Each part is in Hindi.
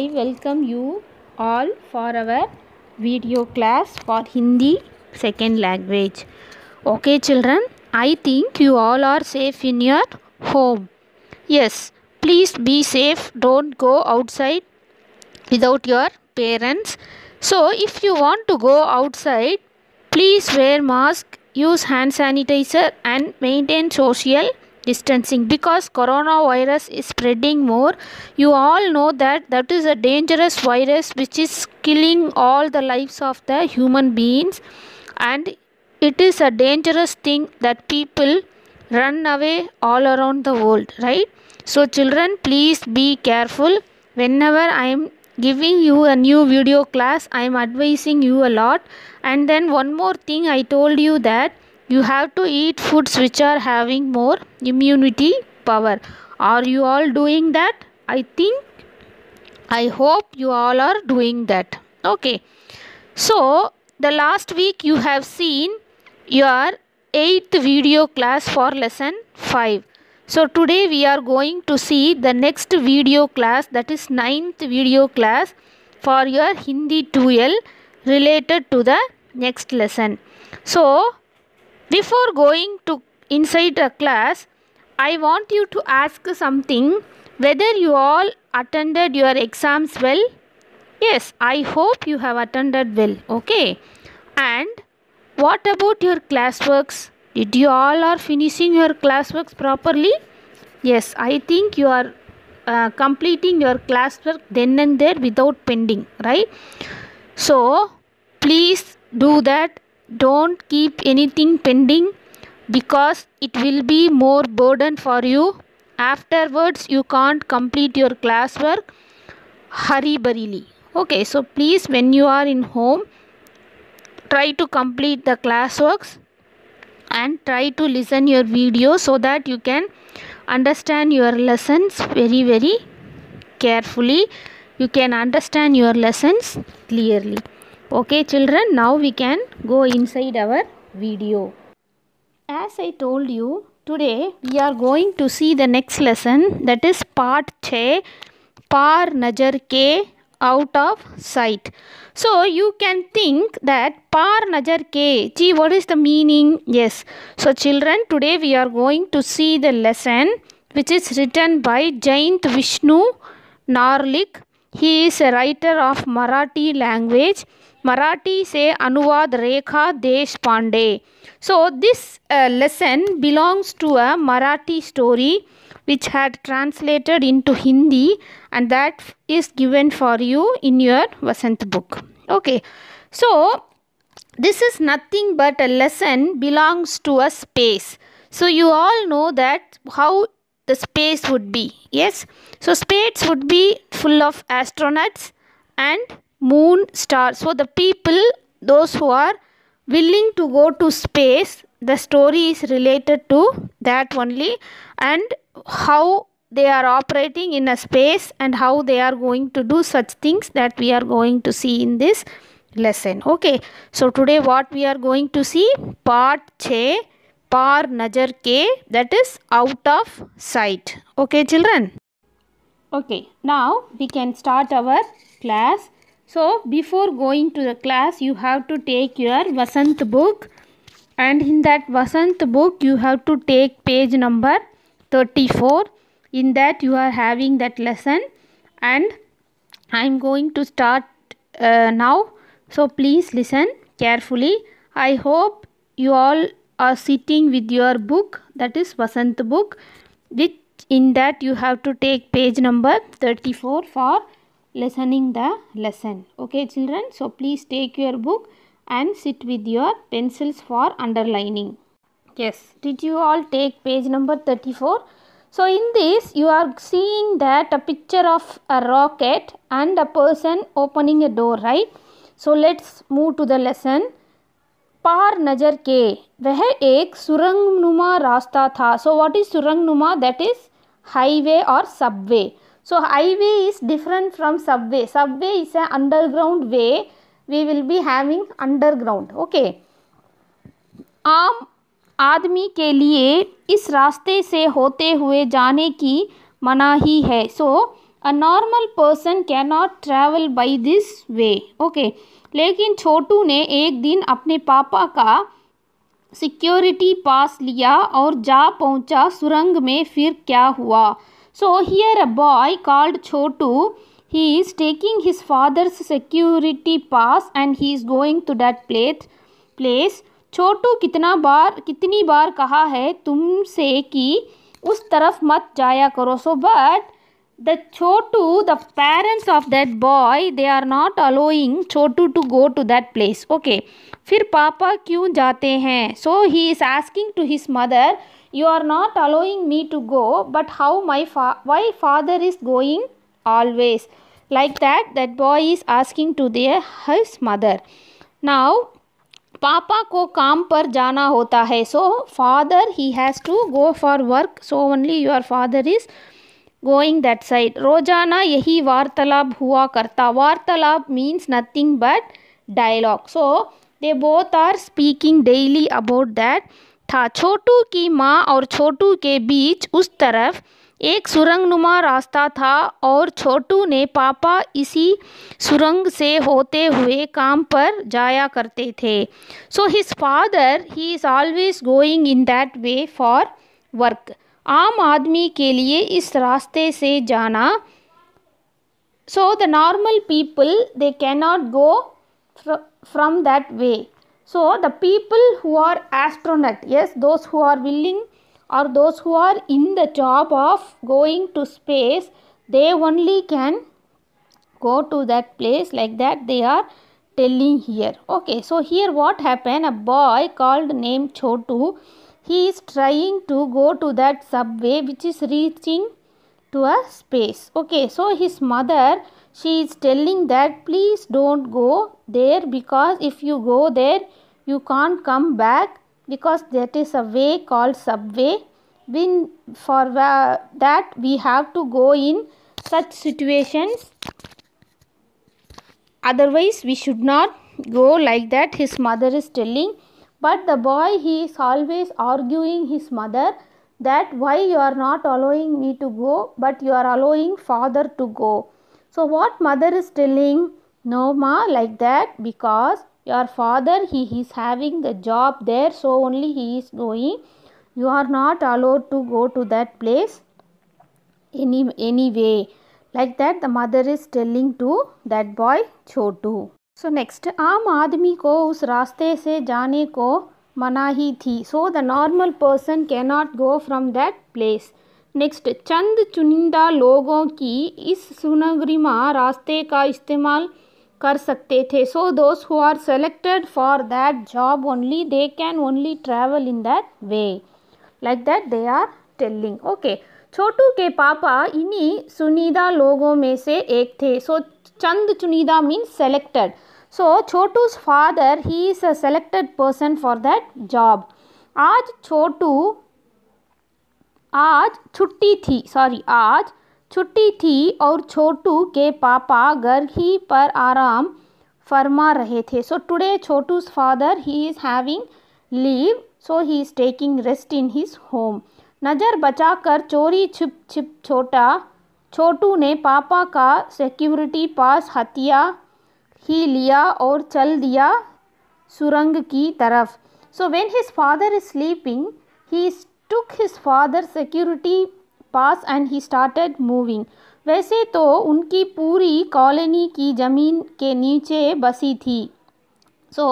I welcome you all for our video class for Hindi second language. Okay children, I think you all are safe in your home. Yes, please be safe. Don't go outside without your parents. So if you want to go outside, please wear mask, use hand sanitizer and maintain social distancing because coronavirus is spreading more you all know that that is a dangerous virus which is killing all the lives of the human beings and it is a dangerous thing that people run away all around the world right so children please be careful whenever i am giving you a new video class i am advising you a lot and then one more thing i told you that you have to eat foods which are having more immunity power are you all doing that i think i hope you all are doing that okay so the last week you have seen your eighth video class for lesson 5 so today we are going to see the next video class that is ninth video class for your hindi 2l related to the next lesson so before going to inside a class, I want you to ask something whether you all attended your exams well. Yes, I hope you have attended well. Okay. And what about your classworks? Did you all are finishing your classworks properly? Yes, I think you are uh, completing your classwork then and there without pending, right? So, please do that don't keep anything pending because it will be more burden for you. Afterwards, you can't complete your classwork hurriedly. Okay, so please, when you are in home, try to complete the classworks and try to listen your video so that you can understand your lessons very very carefully you can understand your lessons clearly Okay children, now we can go inside our video. As I told you, today we are going to see the next lesson that is part che par najar ke out of sight. So you can think that par najar ke, gee what is the meaning? Yes. So children, today we are going to see the lesson which is written by Jaint Vishnu Narlik. He is a writer of Marathi language Marathi se Anuvad Rekha Deshpande. So this uh, lesson belongs to a Marathi story which had translated into Hindi and that is given for you in your Vasanth book. Okay. So this is nothing but a lesson belongs to a space. So you all know that how the space would be. Yes. So space would be full of astronauts and moon, stars. So the people, those who are willing to go to space, the story is related to that only and how they are operating in a space and how they are going to do such things that we are going to see in this lesson okay so today what we are going to see part 6 par nazar k that is out of sight okay children okay now we can start our class so before going to the class you have to take your Vasant book and in that Vasant book you have to take page number 34. In that you are having that lesson and I am going to start uh, now. So please listen carefully. I hope you all are sitting with your book that is Vasant book which in that you have to take page number 34 for Listening the lesson. Okay children, so please take your book and sit with your pencils for underlining. Yes, did you all take page number 34? So in this you are seeing that a picture of a rocket and a person opening a door, right? So let's move to the lesson. Par nazar ke, वह ek surangnuma rasta tha. So what is surangnuma? That is highway or subway. So highway is different from subway. Subway is a underground way. We will be having underground. Okay. आम आदमी के लिए इस रास्ते से होते हुए जाने की मनाही है so a normal person can not travel by this way okay लेकिन छोटू ने एक दिन अपने पापा का सिक्योरिटी पास लिया और जा पहुंचा सुरंग में फिर क्या हुआ So here a boy called Chotu, he is taking his father's security pass and he is going to that place. place. chotu kitna bar kitni bar kaha hai tumse ki us taraf mat जाया karo so but the chotu the parents of that boy they are not allowing chotu to go to that place okay फिर पापा क्यों जाते हैं so he is asking to his mother you are not allowing me to go but how my why father is going always like that that boy is asking to their his mother now पापा को काम पर जाना होता है so father he has to go for work so only your father is going that side. Rojana yehi vartalab hua karta. Vartalab means nothing but dialogue. So, they both are speaking daily about that. था छोटू की माँ और छोटू के बीच उस तरफ एक सुरंगनुमा रास्ता था और छोटू ने पापा इसी सुरंग से होते हुए काम पर जाया करते थे so his father he is always going in that way for work आम आदमी के लिए इस रास्ते से जाना so the normal people they cannot go fr from that way so the people who are astronaut yes those who are willing or those who are in the job of going to space they only can go to that place like that they are telling here okay so here what happened a boy called name chotu he is trying to go to that subway which is reaching to a space. Okay, so his mother, she is telling that please don't go there because if you go there, you can't come back because that is a way called subway. When for uh, that we have to go in such situations. Otherwise, we should not go like that. His mother is telling but the boy he is always arguing his mother that why you are not allowing me to go but you are allowing father to go. So what mother is telling no ma like that because your father he is having the job there so only he is going. You are not allowed to go to that place any anyway. Like that the mother is telling to that boy Chotu. So next आम आदमी को उस रास्ते से जाने को मनाही थी so the normal person not go from that place next चंद चुनिंदा लोगों की इस सुनगरिमा रास्ते का इस्तेमाल कर सकते थे सो दोस्त who are selected for that job only they can only travel in that way like that they are telling okay Chotu के पापा इन्हीं सुनीदा लोगों में से एक थे सो so, चंद चुनिदा means selected so Chotu's father he is a selected person for that job आज छोटू आज छुट्टी थी सॉरी आज छुट्टी थी और छोटू के पापा घर ही पर आराम फरमा रहे थे so today Chotu's father he is having leave so he is taking rest in his home नज़र बचाकर चोरी छिप छिप छोटा छोटू ने पापा का सिक्योरिटी पास हथिया ही लिया और चल दिया सुरंग की तरफ so when his father is sleeping he took his father security pass and he started moving वैसे तो उनकी पूरी कॉलोनी की जमीन के नीचे बसी थी so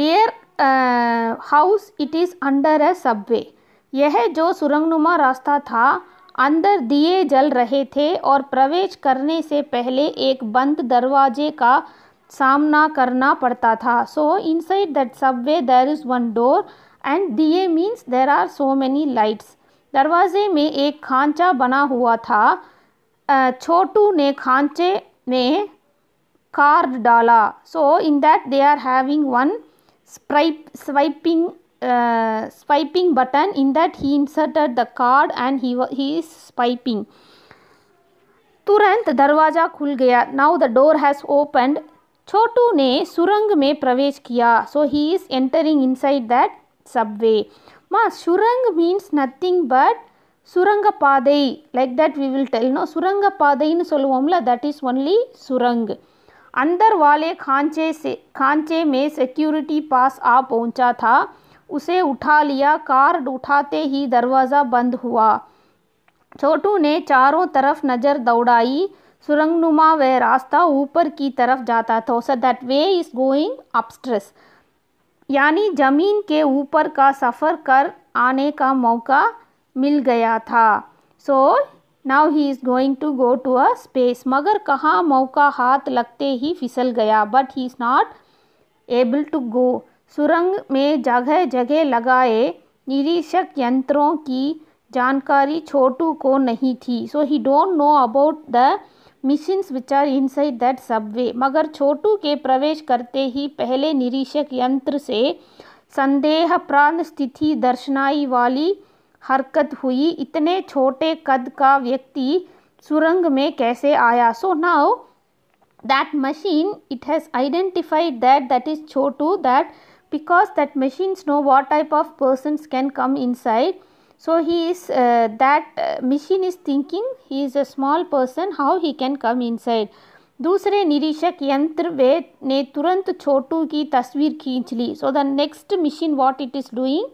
their house it is under a subway यह जो सुरंगनुमा रास्ता था अंदर दिए जल रहे थे और प्रवेश करने से पहले एक बंद दरवाजे का सामना करना पड़ता था so inside that subway there is one door and दिए means there are so many lights दरवाजे में एक खांचा बना हुआ था छोटू ने खांचे में कार्ड डाला so in that they are having one swipe swiping swiping button in that he inserted the card and he is swiping तुरंत दरवाज़ा खुल गया now the door has opened Chotu ने सुरंग में प्रवेश किया so he is entering inside that subway मा सुरंग मीन्स नथिंग बट सुरंग சுரங்கப்பாதை like that we will tell no सुरंग சொல்லுவோம்ல दैट इज ओनली सुरंग अंदर वाले खांचे से खांचे में सिक्योरिटी पास आ पहुंचा था उसे उठा लिया कार्ड उठाते ही दरवाज़ा बंद हुआ छोटू ने चारों तरफ नज़र दौड़ाई सुरंगनुमा वह रास्ता ऊपर की तरफ जाता था so that way is going upstairs यानी ज़मीन के ऊपर का सफ़र कर आने का मौका मिल गया था so now he is going to go to a space मगर कहाँ मौका हाथ लगते ही फिसल गया but he is not able to go सुरंग में जगह जगह लगाए निरीक्षक यंत्रों की जानकारी छोटू को नहीं थी so he don't know about the machines which are inside that subway मगर छोटू के प्रवेश करते ही पहले निरीक्षक यंत्र से संदेह प्राण स्थिति दर्शनाई वाली हरकत हुई इतने छोटे कद का व्यक्ति सुरंग में कैसे आया so now that machine it has identified that that is Chotu that because that machines know what type of person can come inside So, he is uh, that uh, machine is thinking he is a small person how he can come inside. दूसरे निरीक्षक यंत्र वे ने तुरंत छोटू की तस्वीर खींच ली so the next machine what it is doing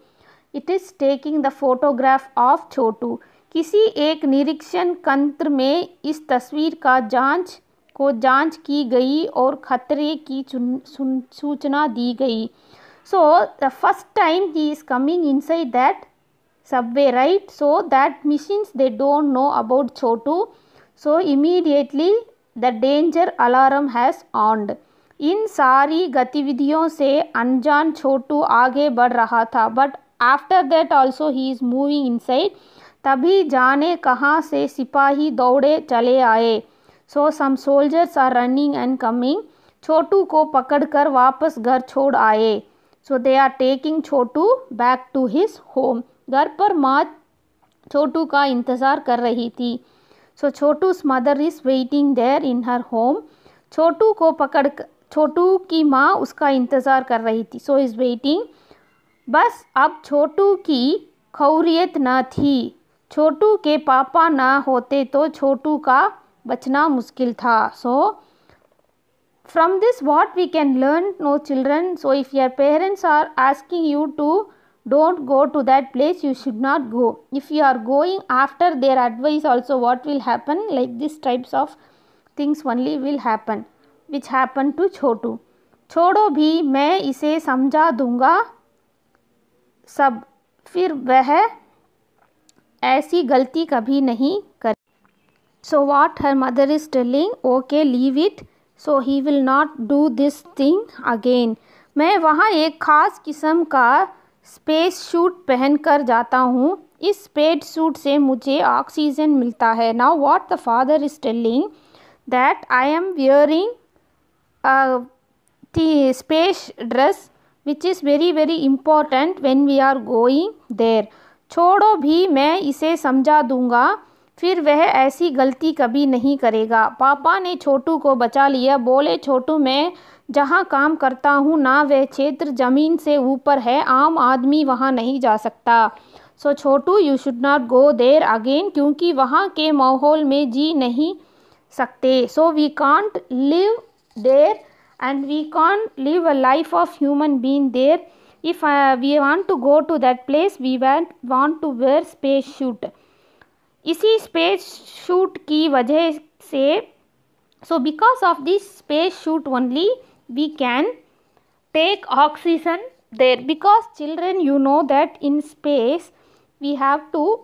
it is taking the photograph of Chotu किसी एक निरीक्षण कंत्र में इस तस्वीर का जांच को जांच की गई और खतरे की सूचना दी गई so the first time he is coming inside that subway right so that machines they don't know about chotu so immediately the danger alarm has owned इन सारी गतिविधियों से अनजान छोटू आगे बढ़ रहा था but after that also he is moving inside तभी जाने कहाँ से सिपाही दौड़े चले आए so some soldiers are running and coming Chotu को पकड़कर वापस घर छोड़ आए so they are taking Chotu back to his home घर पर माँ छोटू का इंतज़ार कर रही थी so Chotu mother is waiting there in her home Chotu को पकड़ छोटू की माँ उसका इंतज़ार कर रही थी सो इज़ वेटिंग बस अब छोटू की खौरियत ना थी छोटू के पापा ना होते तो छोटू का बचना मुश्किल था so from this what we can learn no children so if your parents are asking you to don't go to that place you should not go if you are going after their advice also what will happen like this types of things only will happen which happened to chotu छोड़ो भी मैं इसे समझा दूंगा सब फिर वह ऐसी गलती कभी नहीं करे so what her mother is telling okay leave it so he will not do this thing again मैं वहाँ एक ख़ास किस्म का स्पेस सूट पहन कर जाता हूँ इस स्पेड सूट से मुझे ऑक्सीजन मिलता है now what the father is telling that I am wearing space dress which is very very important when we are going there छोड़ो भी मैं इसे समझा दूंगा फिर वह ऐसी गलती कभी नहीं करेगा पापा ने छोटू को बचा लिया बोले छोटू मैं जहां काम करता हूं ना वह क्षेत्र ज़मीन से ऊपर है आम आदमी वहां नहीं जा सकता so Chhotu you should not go there again क्योंकि वहाँ के माहौल में जी नहीं सकते so we can't live there and we can't live a life of human being there if we want to go to that place we we want to wear space suit इसी स्पेस शूट की वजह से so because of this space suit only we can take oxygen there because children you know that in space we have to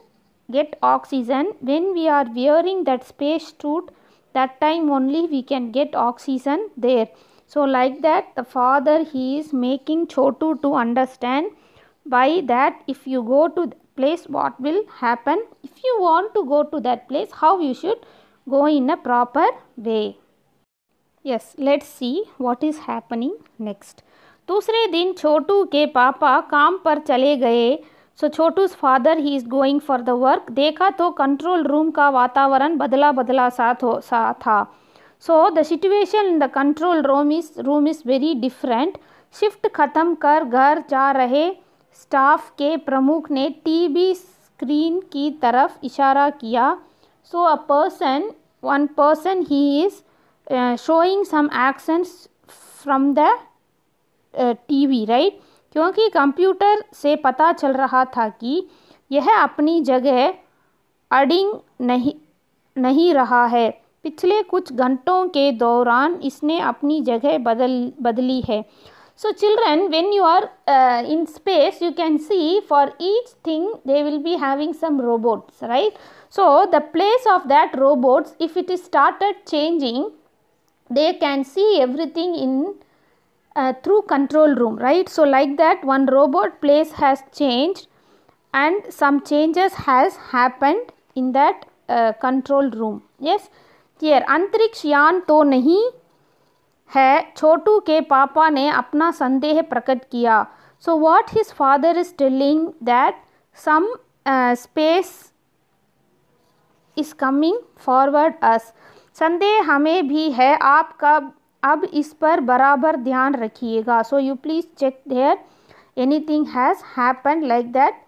get oxygen when we are wearing that space suit that time only we can get oxygen there so like that the father he is making chotu to understand by that if you go to place what will happen if you want to go to that place how you should go in a proper way yes let's see what is happening next दूसरे दिन छोटू के पापा काम पर चले गए so Chhotu's father he is going for the work देखा तो कंट्रोल रूम का वातावरण बदला बदला सा हो सा था so the situation in the control room is room is very different shift ख़त्म कर घर जा रहे स्टाफ के प्रमुख ने टीवी स्क्रीन की तरफ इशारा किया so a person one person he is showing some actions from the TV right क्योंकि कंप्यूटर से पता चल रहा था कि यह अपनी जगह अडिंग नहीं नहीं रहा है पिछले कुछ घंटों के दौरान इसने अपनी जगह बदल बदली है so children when you are in space you can see for each thing they will be having some robots right so the place of that robots if it is started changing they can see everything in uh, through control room right so like that one robot place has changed and some changes has happened in that uh, control room yes here antriksh yaan to nahi hai chotu ke papa ne apna sandeh prakat kia. so what his father is telling that some uh, space is coming forward as. संदेह हमें भी है आपका अब इस पर बराबर ध्यान रखिएगा so you please check there thing has happen like that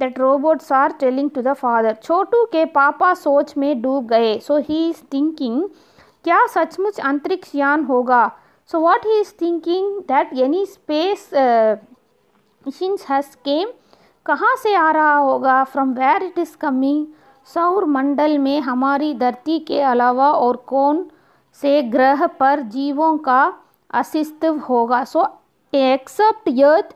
that robots are telling to the father Chhotu के पापा सोच में डूब गए सो ही इज़ थिंकिंग क्या सचमुच अंतरिक्ष यान होगा so what he is thinking that any space machines has came कहाँ से आ रहा होगा from where it is coming सौर मंडल में हमारी धरती के अलावा और कौन से ग्रह पर जीवों का अस्तित्व होगा so except earth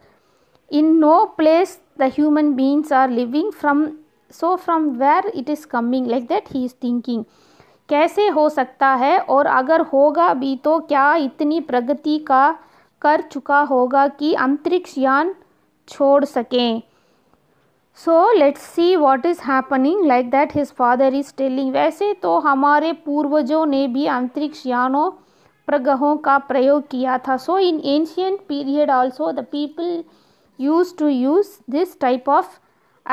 in no place the human beings are living from so from where it is coming like that he is thinking कैसे हो सकता है और अगर होगा भी तो क्या इतनी प्रगति का कर चुका होगा कि अंतरिक्ष यान छोड़ सकें so let's see what is happening like that his father is telling वैसे तो हमारे पूर्वजों ने भी अंतरिक्ष यानों प्रगहों का प्रयोग किया था so in ancient period also the people use to use this type of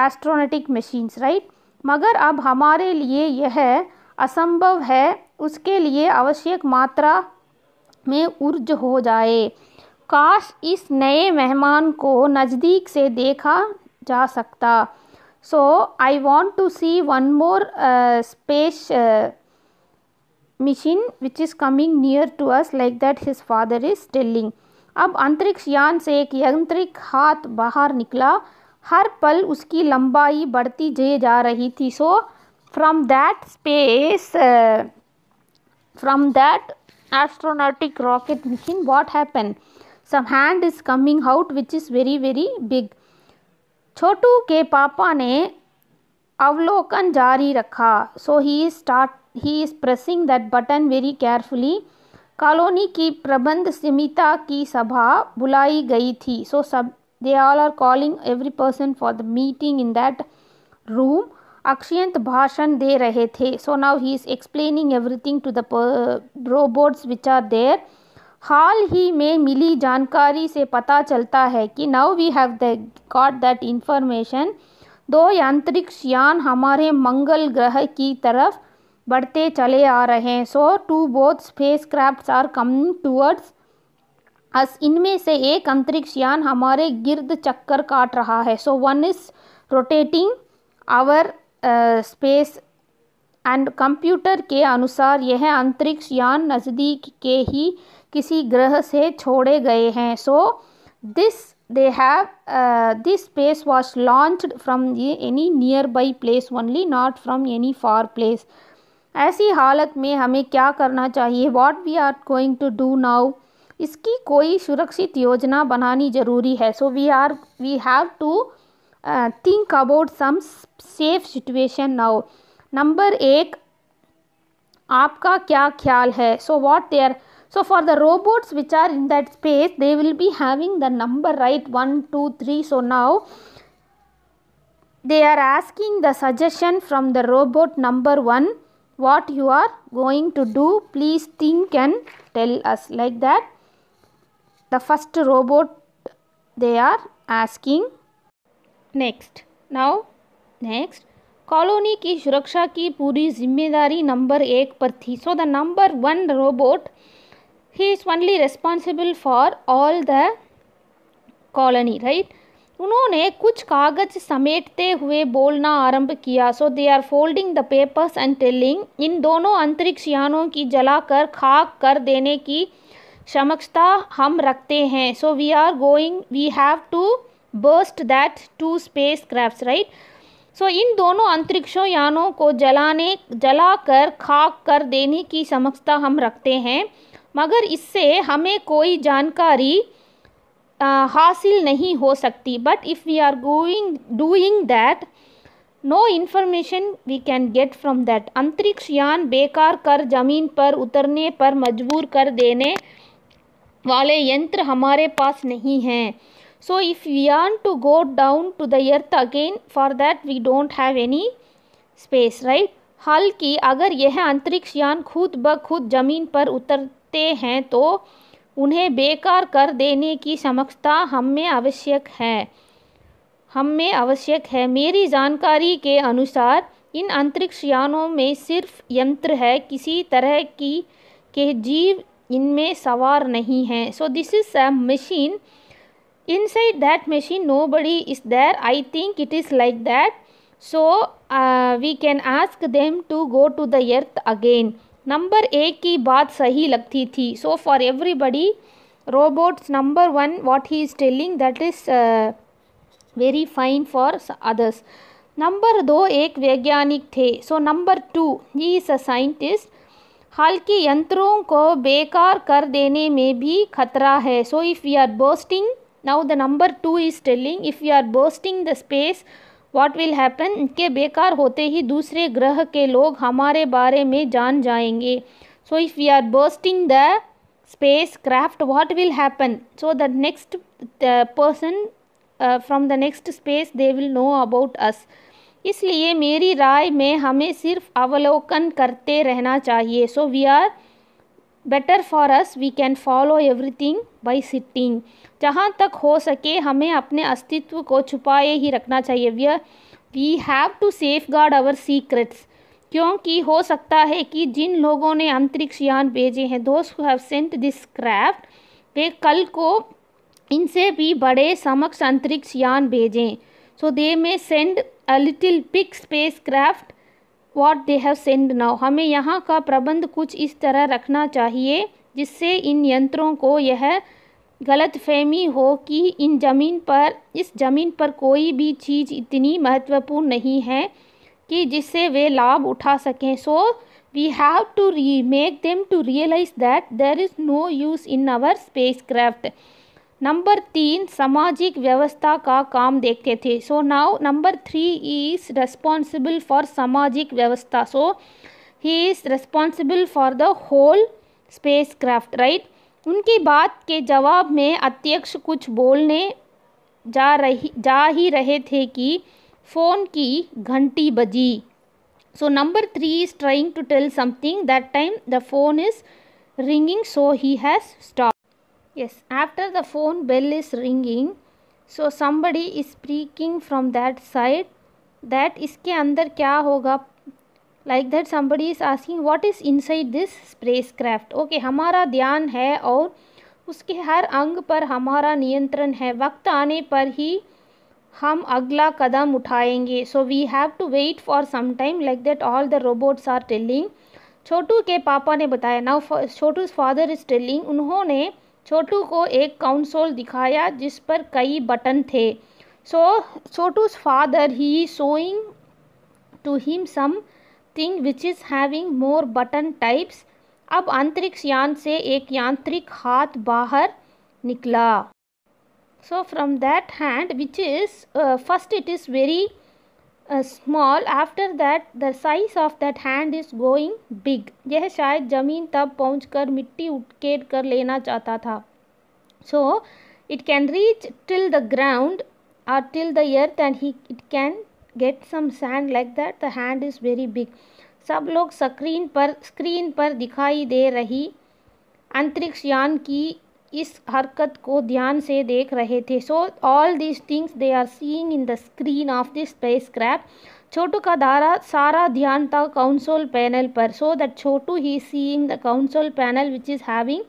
astronautic machines right मगर अब हमारे लिए यह असंभव है उसके लिए आवश्यक मात्रा में ऊर्ज हो जाए काश इस नए मेहमान को नज़दीक से देखा जा सकता so I want to see one more space machine which is coming near to us like that his father is telling अब अंतरिक्ष यान से एक यंत्रिक हाथ बाहर निकला हर पल उसकी लंबाई बढ़ती जे जा रही थी so from that space from that astronautic rocket machine what happen some hand is coming out which is very very big Chhotu के पापा ने अवलोकन जारी रखा so he start he is pressing that button very carefully colony की प्रबंध समिता की सभा बुलाई गई थी सो सब they all are calling every person for the meeting in that room अक्षयंत भाषण दे रहे थे so now he is explaining everything to the robots which are there हाल ही में मिली जानकारी से पता चलता है कि now we have the got that information दो अंतरिक्ष यान हमारे मंगल ग्रह की तरफ बढ़ते चले आ रहे हैं so two both spacecraft are come towards us इनमें से एक अंतरिक्ष यान हमारे गिर्द चक्कर काट रहा है so one is rotating our space and computer के अनुसार यह अंतरिक्ष यान नज़दीक के ही किसी ग्रह से छोड़े गए हैं so this they have this space was launch from any nearby place only not from any far place ऐसी हालत में हमें क्या करना चाहिए what we are going to do now इसकी कोई सुरक्षित योजना बनानी जरूरी है so we are we have to think about some safe situation now number एक आपका क्या ख्याल है so what there So for the robots which are in that space, they will be having the number right 1, 2, 3. So now they are asking the suggestion from the robot number 1 what you are going to do. Please think and tell us like that. The first robot they are asking. Next. Now next colony की सुरक्षा की पूरी जिम्मेदारी नंबर एक पर थी so the number one robot he is only responsible for all the colony right उन्होंने कुछ कागज समेटते हुए बोलना आरंभ किया so they are folding the papers and telling इन दोनों अंतरिक्ष यानों की जलाकर खाक कर देने की क्षमता हम रखते हैं so we are going we have to burst that two spacecraft right so इन दोनों अंतरिक्षों यानों को जलाने जलाकर खाक कर देने की क्षमता हम रखते हैं मगर इससे हमें कोई जानकारी हासिल नहीं हो सकती but if we are going doing that no information we can get from that अंतरिक्ष यान बेकार कर ज़मीन पर उतरने पर मजबूर कर देने वाले यंत्र हमारे पास नहीं हैं so if we are to go down to the earth again for that we don't have any space right right हाल की अगर यह अंतरिक्ष यान खुद ब खुद ज़मीन पर उतर सकते हैं तो उन्हें बेकार कर देने की समक्षता हम में आवश्यक है हम में आवश्यक है मेरी जानकारी के अनुसार इन अंतरिक्ष यानों में सिर्फ यंत्र है किसी तरह की के जीव इनमें सवार नहीं हैं so this is a machine side that machine no बड़ी is there I think it is like that so we can ask them to go to the earth again number एक की बात सही लगती थी so for everybody robots number one what he is telling that is very fine for others number दो एक वैज्ञानिक थे so number two he is a scientist के यंत्रों को बेकार कर देने में भी खतरा है so if you are boasting now the number two is telling if you are boasting the space what will happen के बेकार होते ही दूसरे ग्रह के लोग हमारे बारे में जान जाएंगे so if we are bursting the spacecraft what will happen so the next person from the next space they will know about us इसलिए मेरी राय में हमें सिर्फ अवलोकन करते रहना चाहिए so we are for for we can follow everything by sitting जहाँ तक हो सके हमें अपने अस्तित्व को छुपाए ही रखना चाहिए we we have to safeguard our secrets क्योंकि हो सकता है कि जिन लोगों ने अंतरिक्ष यान भेजे हैं दोस्त हैव सेंट दिस क्राफ्ट वे कल को इनसे भी बड़े समक्ष अंतरिक्ष यान भेजें सो दे में send a little pick space craft what they have send now हमें यहाँ का प्रबंध कुछ इस तरह रखना चाहिए जिससे इन यंत्रों को यह गलत फहमी हो कि इन ज़मीन पर इस ज़मीन पर कोई भी चीज़ इतनी महत्वपूर्ण नहीं है कि जिससे वे लाभ उठा सकें so we have to remake them to realise that there is no use in our spacecraft number तीन सामाजिक व्यवस्था का काम देखते थे so now number three is responsible for सामाजिक व्यवस्था so he is responsible for the whole spacecraft right उनकी बात के जवाब में अध्यक्ष कुछ बोलने जा रही जा ही रहे थे कि फ़ोन की घंटी बजी so number three is trying to tell something that time the phone is ringing so he has stop yes after the phone bell is ringing so somebody is speaking from that side that इसके अंदर क्या होगा like that somebody is asking what is inside this spacecraft okay हमारा ध्यान है और उसके हर अंग पर हमारा नियंत्रण है वक्त आने पर ही हम अगला कदम उठाएंगे so we have to wait for some time like that all the robots are telling Chhotu के पापा ने बताया now Chhotu father is telling उन्होंने छोटू को एक काउंसोल दिखाया जिस पर कई बटन थे so Chhotu's father he showing to him something which is having more button types अब अंतरिक्ष यान से एक यांत्रिक हाथ बाहर निकला so from that hand which is first it is very small after that the size of that hand is going big यह शायद जमीन तब पहुँच कर मिट्टी उटकेट कर लेना चाहता था so it can reach till the ground or till the air then he it can get some sand like that the hand is very big सब लोग स्क्रीन पर स्क्रीन पर दिखाई दे रही अंतरिक्ष यान की इस हरकत को ध्यान से देख रहे थे so all these things they are seeing in the screen of this spacecraft Chhotu का दारा सारा ध्यान था काउंसोल पैनल पर so that Chhotu he seeing the console panel which is having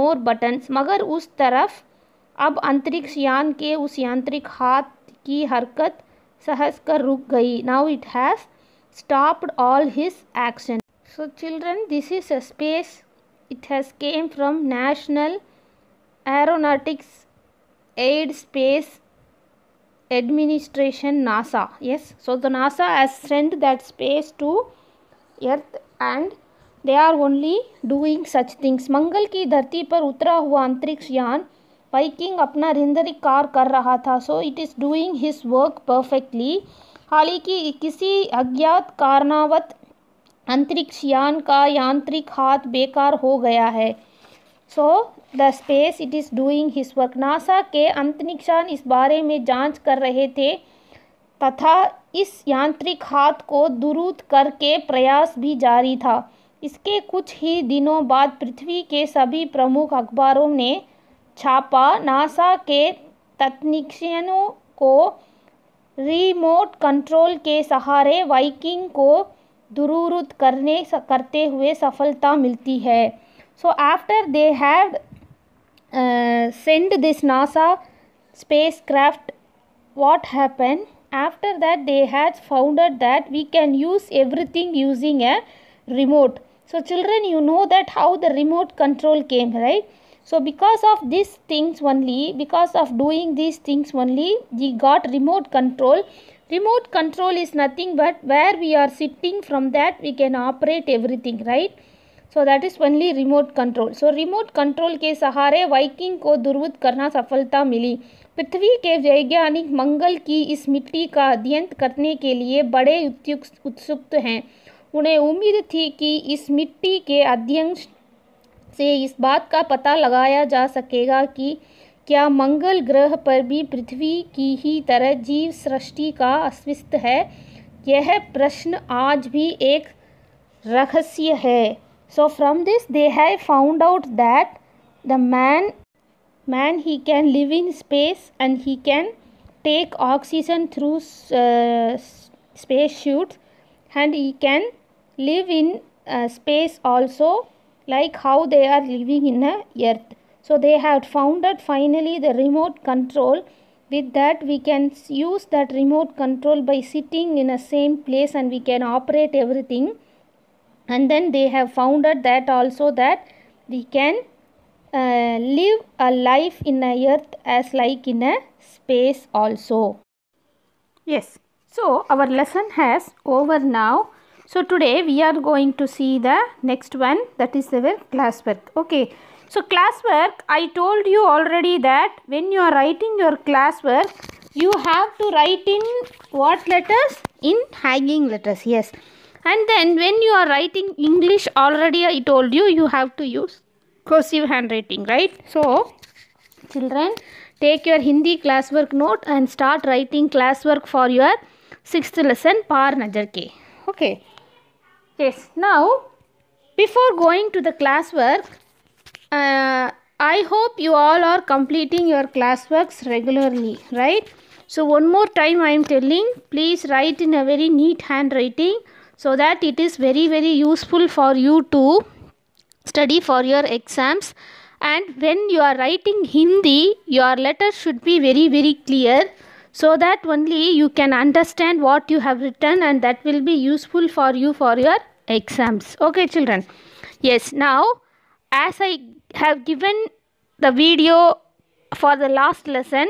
more buttons मगर उस तरफ अब अंतरिक्ष यान के उस यांत्रिक हाथ की हरकत सहस्कर रुक गई now it has stopped all his action so children this is a space it has came from National Aeronautics and Space Administration NASA yes so the NASA has send that space to earth and they are only doing such things मंगल की धरती पर उतरा हुआ अंतरिक्ष यान बाइकिंग अपना रिंदरी कार कर रहा था so it is doing his work perfectly हालांकि किसी अज्ञात कारणावत अंतरिक्ष यान का यांत्रिक हाथ बेकार हो गया है so the space it is doing his work NASA के अंतरिक्षान इस बारे में जांच कर रहे थे तथा इस यांत्रिक हाथ को दुरुस्त करके प्रयास भी जारी था इसके कुछ ही दिनों बाद पृथ्वी के सभी प्रमुख अखबारों ने छापा नासा के तकनीशियनों को रिमोट कंट्रोल के सहारे वाइकिंग को दुरुरुद करने करते हुए सफलता मिलती है so after they have send this NASA space craft what happen after that they has founder that we can use everything using a remote so children you know that how the remote control came right so because of these things only because of doing these things only we got remote control remote control is nothing but where we are sitting from that we can operate everything right so that is only remote control so remote control ke sahare viking ko durvut karna safalta mili पृथ्वी के वैज्ञानिक मंगल की इस मिट्टी का अध्ययन करने के लिए बड़े उत्सुक हैं उन्हें उम्मीद थी कि इस मिट्टी के अध्ययन से इस बात का पता लगाया जा सकेगा कि क्या मंगल ग्रह पर भी पृथ्वी की ही तरह जीव सृष्टि का अस्तित्व है यह प्रश्न आज भी एक रहस्य है so from this they have found out that the man man he can live in space and he can take oxygen through space suit and he can live in space also like how they are living in a earth. So they found founded finally the remote control. With that we can use that remote control by sitting in a same place and we can operate everything. And then they have founded that also that we can uh, live a life in a earth as like in a space also. Yes. So our lesson has over now. So today we are going to see the next one that is the classwork. Okay. So classwork I told you already that when you are writing your classwork you have to write in what letters? In hanging letters. Yes. And then when you are writing English already I told you you have to use cursive handwriting right. So children take your Hindi classwork note and start writing classwork for your 6th lesson par najar ke. Okay. Yes, now before going to the classwork, uh, I hope you all are completing your classworks regularly, right? So one more time I am telling, please write in a very neat handwriting so that it is very very useful for you to study for your exams and when you are writing Hindi, your letter should be very very clear so that only you can understand what you have written and that will be useful for you for your exams. Okay, children. Yes, now as I have given the video for the last lesson,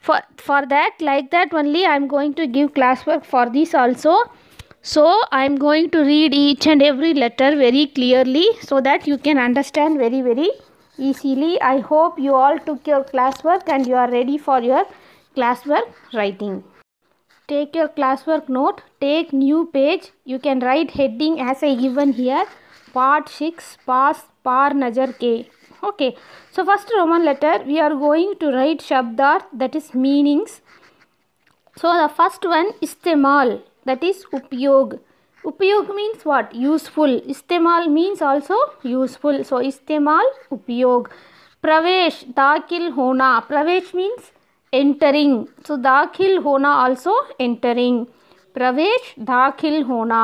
for, for that, like that only, I am going to give classwork for this also. So, I am going to read each and every letter very clearly so that you can understand very, very easily. I hope you all took your classwork and you are ready for your classwork writing take your classwork note take new page you can write heading as i given here part 6 pass par najar k okay so first roman letter we are going to write shabdar that is meanings so the first one istemal that is upyog upyog means what useful istemal means also useful so istemal upyog pravesh dakil hona pravesh means entering so दाखिल होना आल्सो एंटरिंग प्रवेश दाखिल होना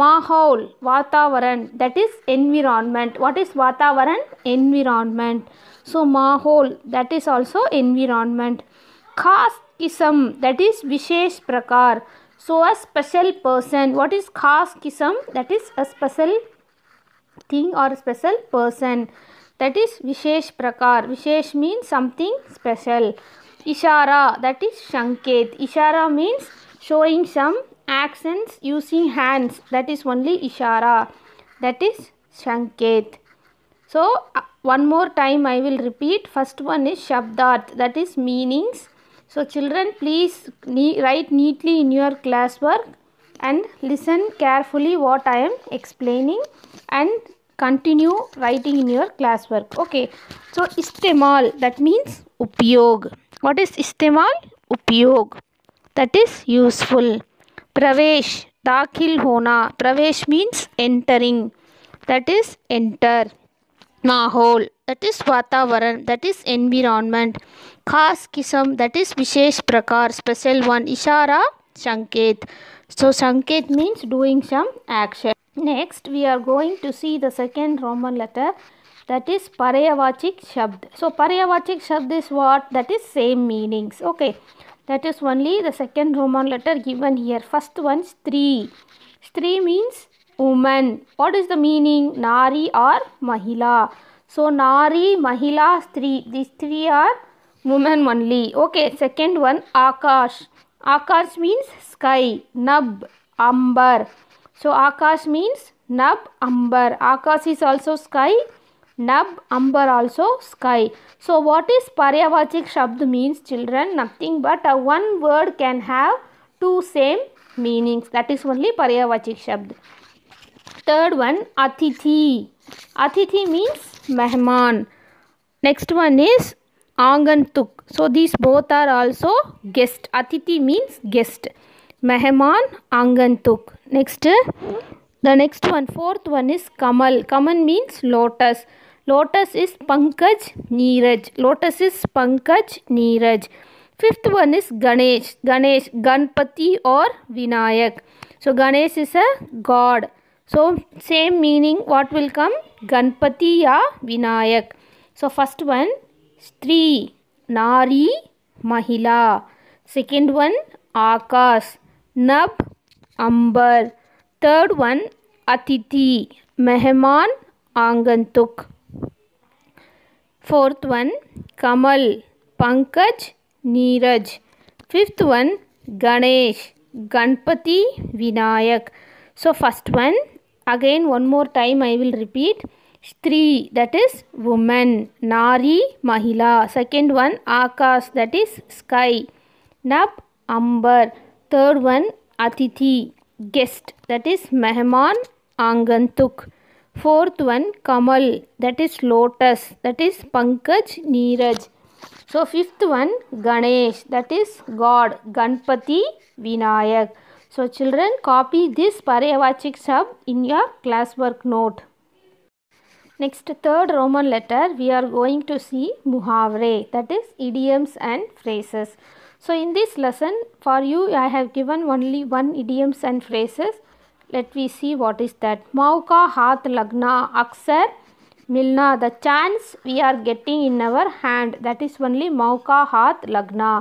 माहौल वातावरण that is environment what is वातावरण एनविरॉन्मेंट सो माहौल दैट इज़ ऑल्सो एनविरॉन्मेंट खास किस्म दैट इज़ विशेष प्रकार so a special person what is खास किस्म that is a special thing और स्पेशल पर्सन दैट इज़ विशेष प्रकार विशेष means something special Ishara that is Shanket. Ishara means showing some accents using hands that is only Ishara that is Shanket. So uh, one more time I will repeat first one is Shabdat that is meanings. So children please ne write neatly in your classwork and listen carefully what I am explaining and continue writing in your classwork okay so istemal that means upyog what is istemal upyog that is useful pravesh दाखिल होना प्रवेश means entering that is enter माहौल दैट इज वातावरण दैट इज एनवायरनमेंट खास किस्म दैट इज विशेष प्रकार स्पेशल वन इशारा संकेत सो संकेत means doing some action Next, we are going to see the second Roman letter that is Parayavachik Shabd. So, Parayavachik Shabd is what? That is same meanings. Okay. That is only the second Roman letter given here. First one is 3. 3 means woman. What is the meaning? Nari or Mahila. So, Nari, Mahila, Stri. These three are woman only. Okay. Second one, Akash. Akash means sky. Nab, amber. So Akash means Nab Ambar. Akash is also sky. Nab Ambar also sky. So what is Paryavachik Shabd means children? Nothing but a one word can have two same meanings. That is only Paryavachik Shabd. Third one Atithi. Atithi means Mehman. Next one is Angantuk. So these both are also guest. Atithi means guest. मेहमान आंगंतुक next the next one fourth one is कमल कमल मीन्स लोटस लोटस इज पंकज नीरज लोटस इज पंकज नीरज fifth one is Ganesh Ganesh Ganpati और Vinayak so Ganesh is a god so same meaning what will come Ganpati या विनायक सो फर्स्ट वन स्त्री नारी महिला सेकेंड वन आकाश नब अंबर थर्ड वन अतिथि मेहमान आंगन फोर्थ वन कमल पंकज नीरज fifth one Ganesh Ganpati Vinayak so first one again one more time I will repeat स्त्री दैट इज वुमेन नारी महिला सेकेंड वन आकाश दैट इज स्काई नब अंबर Third one Atithi, guest, that is Mehman Angantuk. Fourth one Kamal, that is Lotus, that is Pankaj Neeraj. So fifth one Ganesh, that is God, Ganpati Vinayak. So children copy this Parayavachik sub in your classwork note. Next third Roman letter we are going to see muhavre that is idioms and phrases. So in this lesson for you I have given only one idioms and phrases. Let we see what is that. mauka ka hath lagna aksar milna the chance we are getting in our hand that is only mauka ka hath lagna.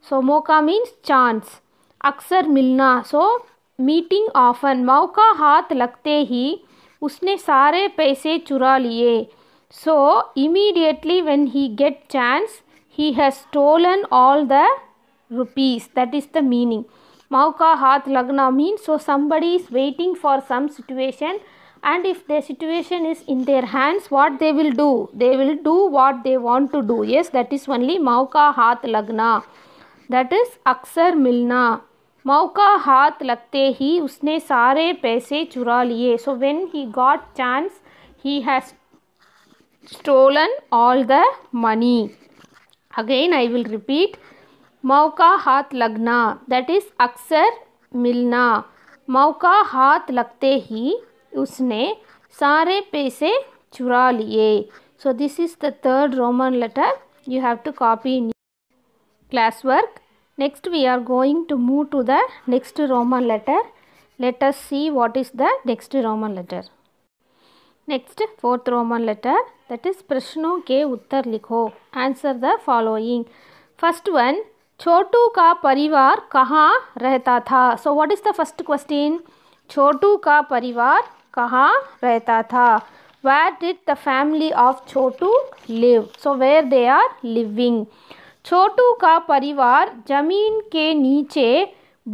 So mauka means chance. Aksar milna so meeting often mauka का lagte hi usne sare paise chura liye so immediately when he get chance he has stolen all the rupees. That is the meaning. Mauka Hath Lagna means so somebody is waiting for some situation and if the situation is in their hands, what they will do? They will do what they want to do. Yes, that is only Mauka Hath Lagna. That is Aksar Milna. mauka हाथ lagte hi usne sare paise chura liye so when he got chance he has stolen all the money. Again, I will repeat. मौका हाथ लगना दैट इज अक्सर मिलना मौका हाथ लगते ही उसने सारे पैसे चुरा लिए so this is the third Roman letter you have to copy in class work next we are going to move to the next Roman letter let us see what is the next Roman letter next fourth Roman letter that is प्रश्नों के उत्तर लिखो answer the following first one Chhotu का परिवार कहाँ रहता था so what is the first question Chhotu का परिवार कहाँ रहता था where did the family of Chhotu live so where they are living Chhotu का परिवार जमीन के नीचे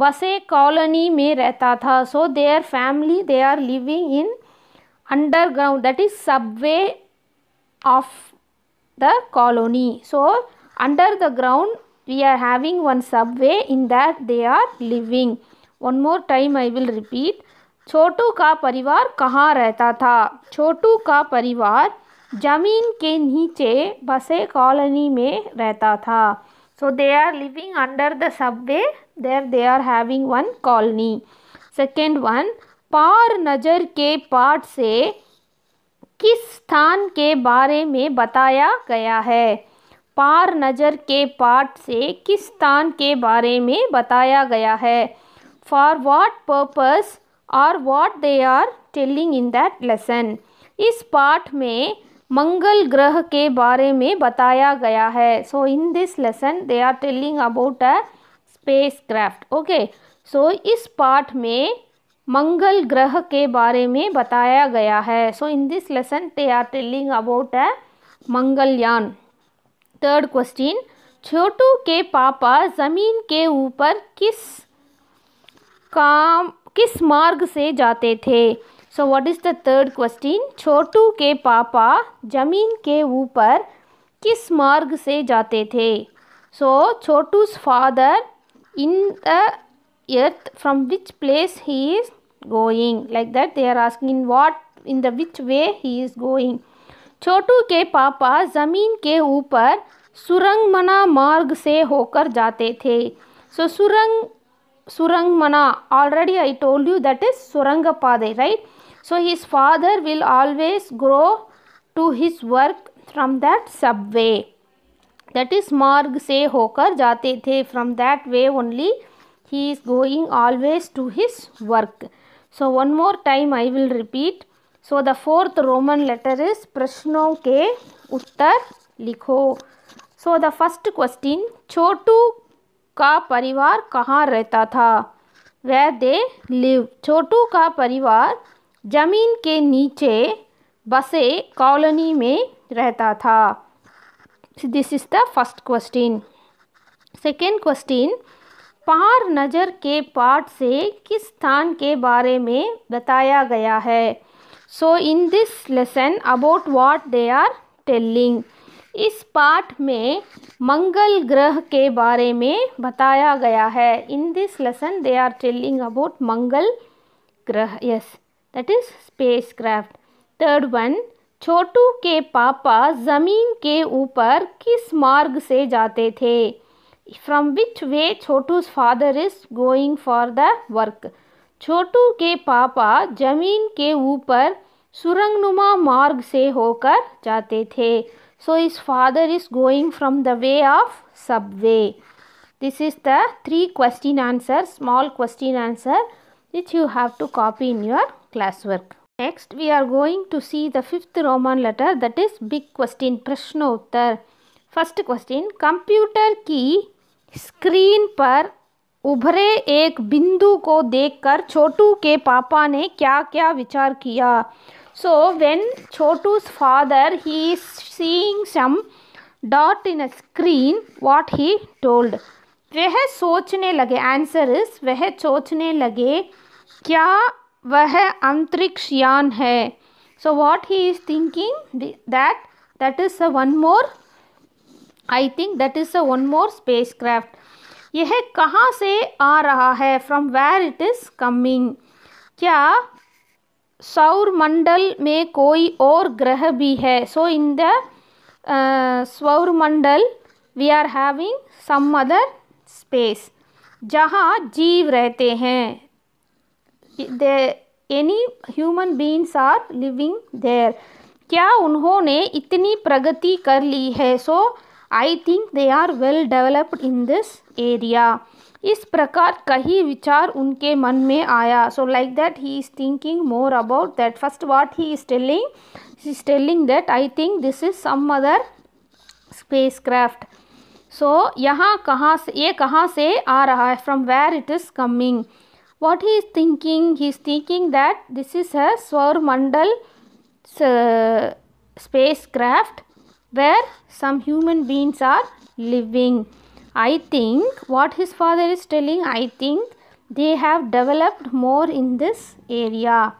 बसे कॉलोनी में रहता था so there family they are living in underground that is subway of the colony so under the ground We are having one subway in that they are living. One more time I will repeat. Chhotu का परिवार कहाँ रहता था छोटू का परिवार जमीन के नीचे बसे कॉलोनी में रहता था so they are living under the subway there they are having one colony second one पार नज़र के पार्ट से किस स्थान के बारे में बताया गया है पार नज़र के पार्ट से किस स्थान के बारे में बताया गया है for what purpose or what they are telling in that lesson इस पार्ट में मंगल ग्रह के बारे में बताया गया है so in this lesson they are telling about a space craft okay so इस पाठ में मंगल ग्रह के बारे में बताया गया है so in this lesson they are telling about a Mangalyaan third question Chhotu के पापा ज़मीन के ऊपर किस काम किस मार्ग से जाते थे so what is the third question Chhotu के पापा ज़मीन के ऊपर किस मार्ग से जाते थे so Chhotu's father in the earth from which place he is going like that they are asking in what in the which way he is going Chhotu के पापा ज़मीन के ऊपर सुरंगमना मार्ग से होकर जाते थे सो सुरंग सुरंगमना already I told you that is सुरंग पादे right so his father will always go to his work from that subway that is मार्ग से होकर जाते थे from that way only he is going always to his work so one more time I will repeat so the fourth Roman letter is प्रश्नों के उत्तर लिखो so the first question Chhotu का परिवार कहाँ रहता था वे दे लिव छोटू का परिवार जमीन के नीचे बसे कॉलोनी में रहता था this is the first question second question पार नज़र के पार्ट से किस स्थान के बारे में बताया गया है so in this lesson about what they are telling इस पाठ में मंगल ग्रह के बारे में बताया गया है in this lesson they are telling about मंगल ग्रह yes that is space craft third one Chhotu के पापा ज़मीन के ऊपर किस मार्ग से जाते थे from which way Chhotu's father is going for the work Chhotu के पापा जमीन के ऊपर सुरंगनुमा मार्ग से होकर जाते थे so his father is going from the way of subway this is the three question answer small question answer which you have to copy in your class work next we are going to see the fifth Roman letter that is big question प्रश्नोत्तर फर्स्ट क्वेश्चन कंप्यूटर की स्क्रीन पर उभरे एक बिंदु को देखकर छोटू के पापा ने क्या क्या विचार किया so when Chhotu's father he is seeing some dot in a screen what he told वह सोचने लगे आंसर इस वह सोचने लगे क्या वह अंतरिक्ष यान है so what he is thinking that that is a one more I think that is a one more space craft यह कहाँ से आ रहा है from where it is coming क्या सौर मंडल में कोई और ग्रह भी है सो इन द सौर मंडल we are having some other space जहाँ जीव रहते हैं they any human beings are living there क्या उन्होंने इतनी प्रगति कर ली है so so, I think they are well developed in this area इस प्रकार कही विचार उनके मन में आया so like that he is thinking more about that first what he is telling is telling that I think this is some other space craft so यहाँ कहाँ से ये कहाँ से आ रहा है from where it is coming what he is thinking he is thinking that this is a swarmandal space uh, craft where some human beings are living. I think what his father is telling, I think they have developed more in this area.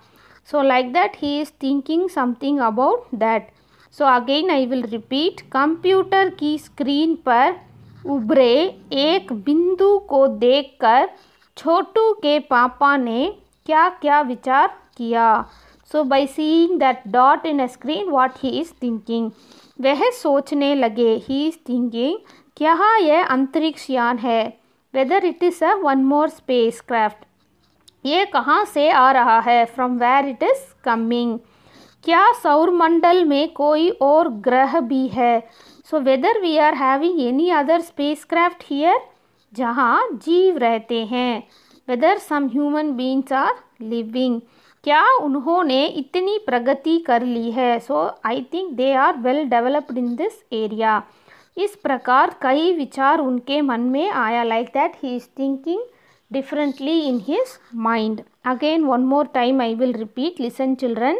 So, like that, he is thinking something about that. So, again, I will repeat computer key screen per ubre ek bindu ko dekkar, chotu ke papa ne kya kya vichar kya. So by seeing that dot in a screen, what he is thinking. वह सोचने लगे ही थिंकिंग क्या यह अंतरिक्ष यान है whether it is a one more space craft ये कहाँ से आ रहा है from where it is coming क्या सौरमंडल में कोई और ग्रह भी है so whether we are having any other space craft here जहाँ जीव रहते हैं whether some human beings are living क्या उन्होंने इतनी प्रगति कर ली है so I think they are well developed in this area इस प्रकार कई विचार उनके मन में आया like that he is thinking differently in his mind again one more time I will repeat listen children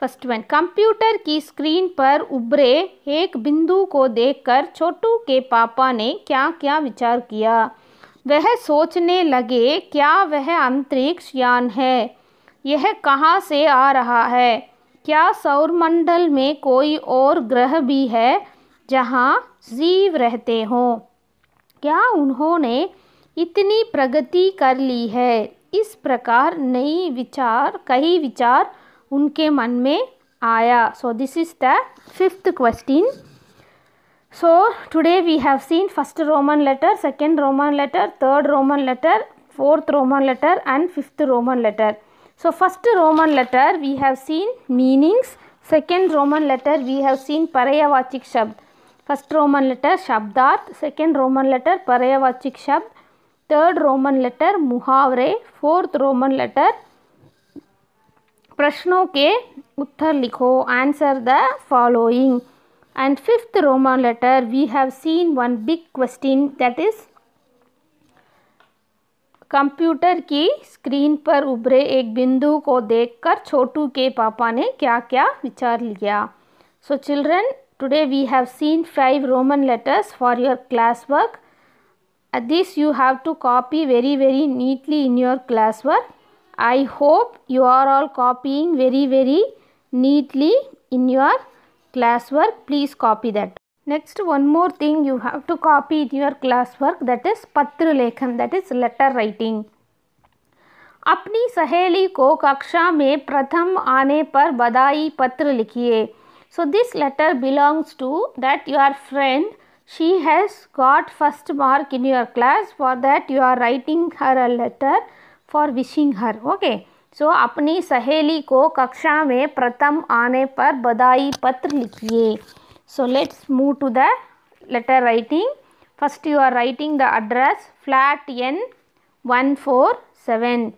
first one computer की स्क्रीन पर उभरे एक बिंदु को देखकर छोटू के पापा ने क्या क्या विचार किया वह सोचने लगे क्या वह अंतरिक्ष यान है यह कहाँ से आ रहा है क्या सौरमंडल में कोई और ग्रह भी है जहाँ जीव रहते हों क्या उन्होंने इतनी प्रगति कर ली है इस प्रकार नई विचार कई विचार उनके मन में आया so this is the fifth question so today we have seen first Roman letter second Roman letter third Roman letter fourth Roman letter and fifth Roman letter So first Roman letter we have seen meanings. Second Roman letter we have seen Parayavachik Shabd. First Roman letter Shabdat. Second Roman letter Parayavachik Shabd. Third Roman letter Muhavre. Fourth Roman letter प्रश्नों के उत्तर लिखो answer the following and fifth Roman letter we have seen one big question that is computer की स्क्रीन पर उभरे एक बिंदु को देखकर छोटू के पापा ने क्या क्या विचार लिया so children today we have seen five Roman letters for your class work this you have to copy very very neatly in your class work I hope you are all copying very very neatly in your class work please copy that Next one more thing you have to copy in your classwork that is पत्रलेखन that is letter writing. अपनी सहेली को कक्षा में प्रथम आने पर बधाई पत्र लिखिए so this letter belongs to that your friend she has got first mark in your class for that you are writing her a letter for wishing her okay so अपनी सहेली को कक्षा में प्रथम आने पर बधाई पत्र लिखिए So let's move to the letter writing. First you are writing the address flat N 147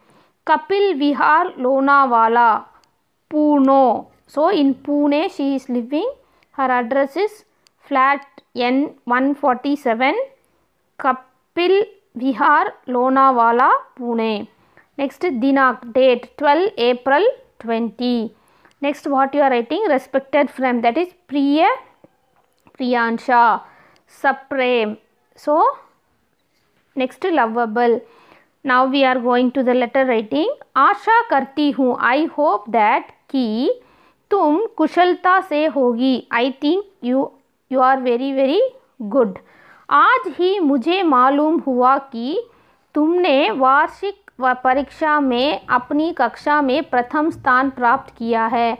Kapil Vihar Lonawala Pune. So in Pune she is living. Her address is flat N 147 Kapil Vihar Lonawala Pune. Next Dinak date 12 April 20. Next what you are writing respected friend, that is Priya Priyansha, Supreme. So, next lovable. Now we are going to the letter writing. Asha karti hu. I hope that ki तुम कुशलता से होगी I think you you are very very good आज ही मुझे मालूम हुआ कि तुमने वार्षिक परीक्षा में अपनी कक्षा में प्रथम स्थान प्राप्त किया है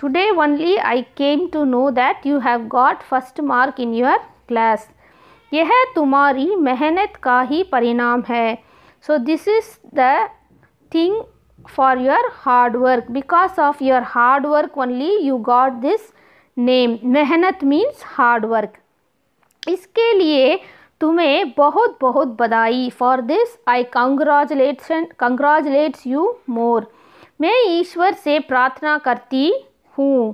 today only I came to know that you have got first mark in your class यह तुम्हारी मेहनत का ही परिणाम है so this is the thing for your hard work because of your hard work only you got this name मेहनत मीन्स हार्ड वर्क इसके लिए तुम्हें बहुत बहुत बधाई for this I congratulate congratulates you more मैं ईश्वर से प्रार्थना करती हूँ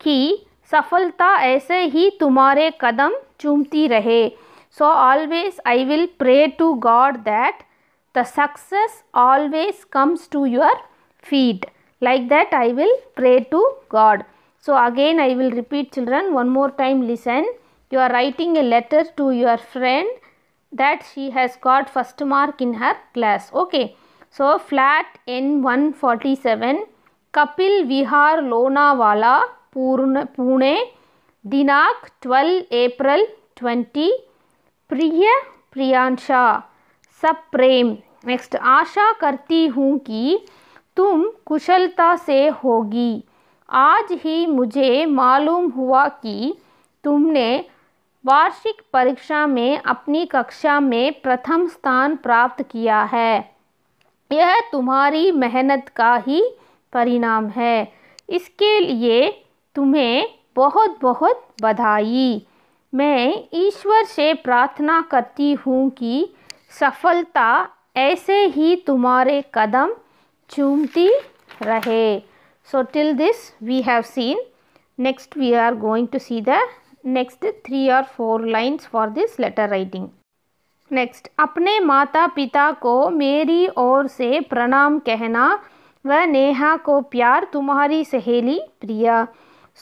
कि सफलता ऐसे ही तुम्हारे कदम चूमती रहे so always I will pray to God that the success always comes to your feet like that I will pray to God so again I will repeat children one more time listen you are writing a letter to your friend that she has got first mark in her class okay so flat N one forty seven Kapil Vihar Lonavala पूर्ण पुणे दिनांक ट्वेल्व अप्रैल ट्वेंटी प्रिय प्रियांशा सब प्रेम नेक्स्ट आशा करती हूँ कि तुम कुशलता से होगी आज ही मुझे मालूम हुआ कि तुमने वार्षिक परीक्षा में अपनी कक्षा में प्रथम स्थान प्राप्त किया है यह तुम्हारी मेहनत का ही परिणाम है इसके लिए तुम्हें बहुत बहुत बधाई मैं ईश्वर से प्रार्थना करती हूँ कि सफलता ऐसे ही तुम्हारे कदम चूमती रहे so till this we have seen next we are going to see the next three और four lines for this letter writing next अपने माता पिता को मेरी ओर से प्रणाम कहना व नेहा को प्यार तुम्हारी सहेली Priya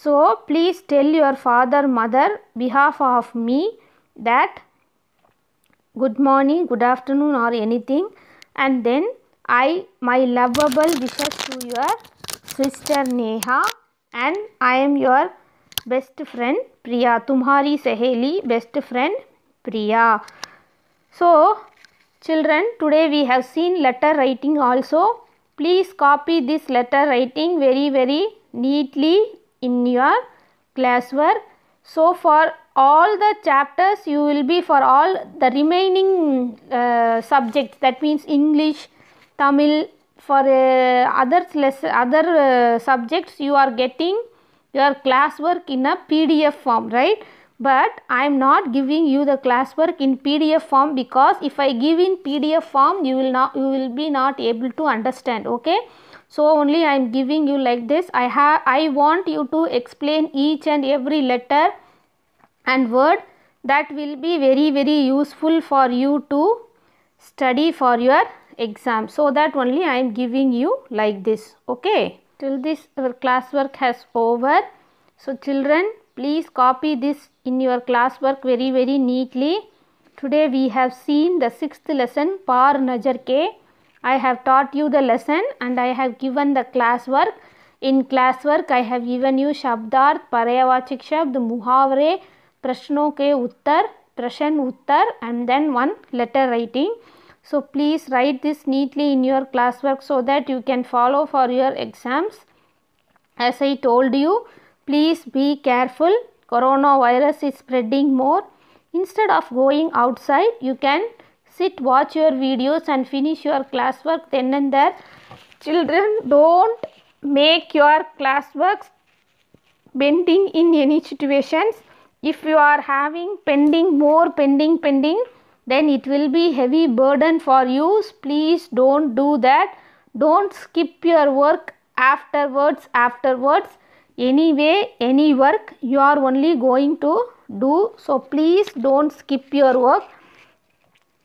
so please tell your father mother behalf of me that good morning good afternoon और anything and then I my lovable wishes to your sister Neha and I am your best friend Priya तुम्हारी सहेली best friend Priya so children today we have seen letter writing also Please copy this letter writing very very neatly in your classwork. So for all the chapters you will be for all the remaining uh, subjects that means English, Tamil for uh, other less other uh, subjects you are getting your classwork in a PDF form right but I am not giving you the classwork in PDF form because if I give in PDF form you will not you will be not able to understand okay so only I am giving you like this I have I want you to explain each and every letter and word that will be very very useful for you to study for your exam so that only I am giving you like this okay till this our classwork has over so children Please copy this in your classwork very very neatly. Today we have seen the sixth lesson Par Najar Ke. I have taught you the lesson and I have given the classwork. In classwork I have given you Shabdarth, Paryavachik Shabd, Muhavre, Prashno Ke Uttar, Prashan Uttar and then one letter writing. So please write this neatly in your classwork so that you can follow for your exams. As I told you, please be careful coronavirus is spreading more instead of going outside you can sit watch your videos and finish your classwork then and there children don't make your classwork pending in any situations if you are having pending more pending pending then it will be heavy burden for you please don't do that don't skip your work afterwards afterwards anyway any work you are only going to do so please don't skip your work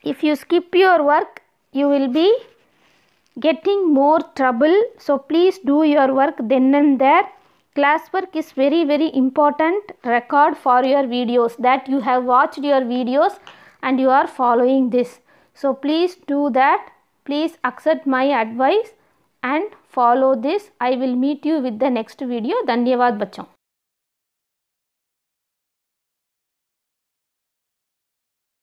if you skip your work you will be getting more trouble so please do your work then and there classwork is very very important record for your videos that you have watched your videos and you are following this so please do that please accept my advice and follow this. I will meet you with the next video. Dhanyavad bachon.